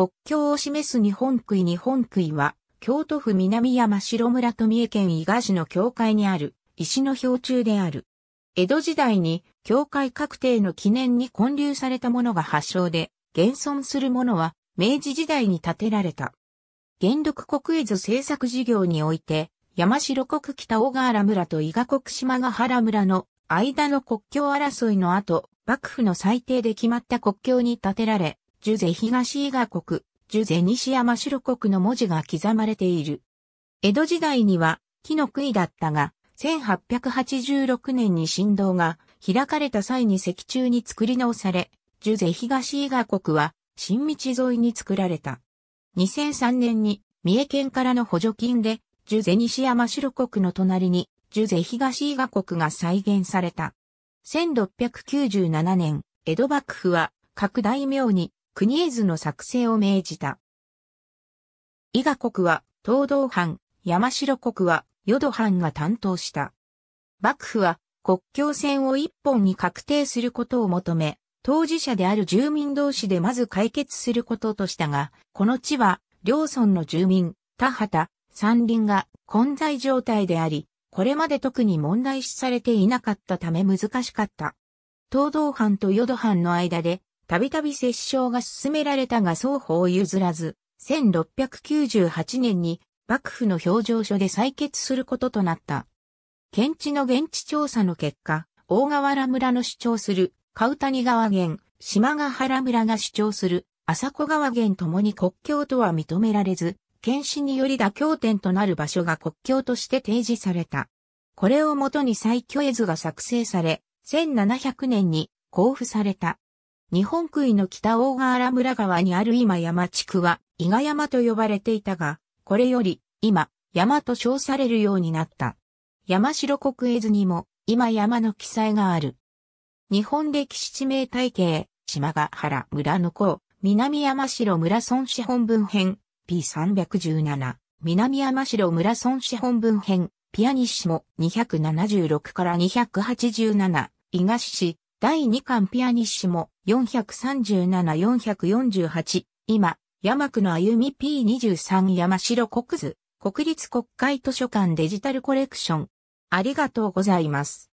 国境を示す日本杭日本杭は、京都府南山城村と三重県伊賀市の境界にある石の標柱である。江戸時代に境界確定の記念に建立されたものが発祥で、現存するものは明治時代に建てられた。元禄国営図制作事業において、山城国北小河原村と伊賀国島ヶ原村の間の国境争いの後、幕府の裁定で決まった国境に建てられ、ジュゼ東伊賀国、ジュゼ西山城国の文字が刻まれている。江戸時代には木の杭だったが、1886年に振動が開かれた際に石柱に作り直され、ジュゼ東伊賀国は新道沿いに作られた。2003年に三重県からの補助金で、ジュゼ西山城国の隣に、ジュゼ東伊賀国が再現された。1697年、江戸幕府は各大名に国絵図の作成を命じた。伊賀国は東道藩、山城国は淀藩が担当した。幕府は国境線を一本に確定することを求め、当事者である住民同士でまず解決することとしたが、この地は、両村の住民、田畑、山林が混在状態であり、これまで特に問題視されていなかったため難しかった。東道藩と淀藩の間でたびたび折衝が進められたが双方譲らず、1698年に幕府の表情書で採決することとなった。県知の現地調査の結果、大河原村の主張する、タ谷川源、島ヶ原村が主張する、朝子川源ともに国境とは認められず、検視により妥協点となる場所が国境として提示された。これをもとに再挙絵図が作成され、1700年に交付された。日本杭の北大河原村川にある今山地区は、伊賀山と呼ばれていたが、これより、今、山と称されるようになった。山城国江図にも、今山の記載がある。日本歴史地名体系、島ヶ原村の港、南山城村村市本文編、P317、南山城村村市本文編、ピアニッシモ276から287、伊賀市、第2巻ピアニッシモ437-448、今、山区の歩み P23 山城国図、国立国会図書館デジタルコレクション。ありがとうございます。